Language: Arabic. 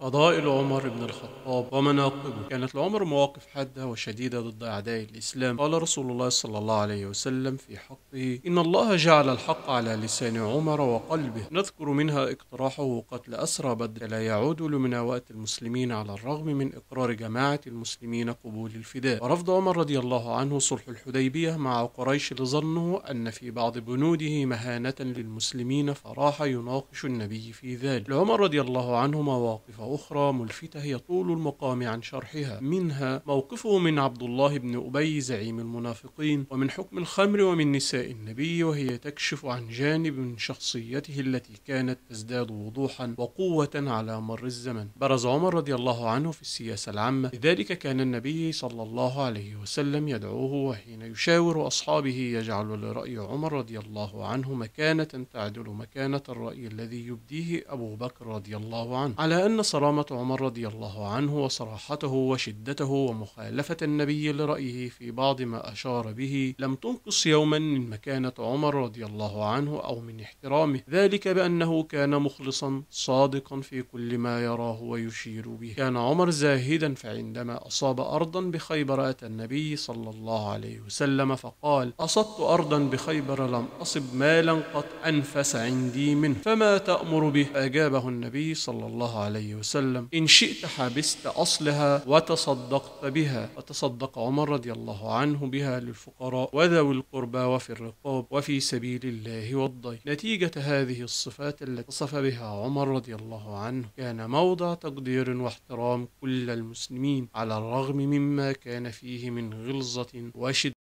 فضائل عمر بن الخطاب ومناقبه كانت لعمر مواقف حادة وشديدة ضد أعداء الإسلام قال رسول الله صلى الله عليه وسلم في حقه إن الله جعل الحق على لسان عمر وقلبه نذكر منها اقتراحه قتل أسرى بدر لا يعود لمناوئة المسلمين على الرغم من إقرار جماعة المسلمين قبول الفداء ورفض عمر رضي الله عنه صلح الحديبية مع قريش لظنه أن في بعض بنوده مهانة للمسلمين فراح يناقش النبي في ذلك لعمر رضي الله عنه مواقفه أخرى ملفتة هي طول المقام عن شرحها منها موقفه من عبد الله بن أبي زعيم المنافقين ومن حكم الخمر ومن نساء النبي وهي تكشف عن جانب من شخصيته التي كانت تزداد وضوحا وقوة على مر الزمن برز عمر رضي الله عنه في السياسة العامة لذلك كان النبي صلى الله عليه وسلم يدعوه وحين يشاور أصحابه يجعل لرأي عمر رضي الله عنه مكانة تعدل مكانة الرأي الذي يبديه أبو بكر رضي الله عنه على أن كرامة عمر رضي الله عنه وصراحته وشدته ومخالفة النبي لرأيه في بعض ما أشار به لم تنقص يوما من مكانة عمر رضي الله عنه أو من احترامه ذلك بأنه كان مخلصا صادقا في كل ما يراه ويشير به كان عمر زاهدا فعندما أصاب أرضا بخيبر أتى النبي صلى الله عليه وسلم فقال أصبت أرضا بخيبر لم أصب مالا قد أنفس عندي منه فما تأمر به أجابه النبي صلى الله عليه وسلم وسلم إن شئت حبست أصلها وتصدقت بها وتصدق عمر رضي الله عنه بها للفقراء وذوي القربى وفي الرقاب وفي سبيل الله والضي نتيجة هذه الصفات التي وصف بها عمر رضي الله عنه كان موضع تقدير واحترام كل المسلمين على الرغم مما كان فيه من غلظة وشدة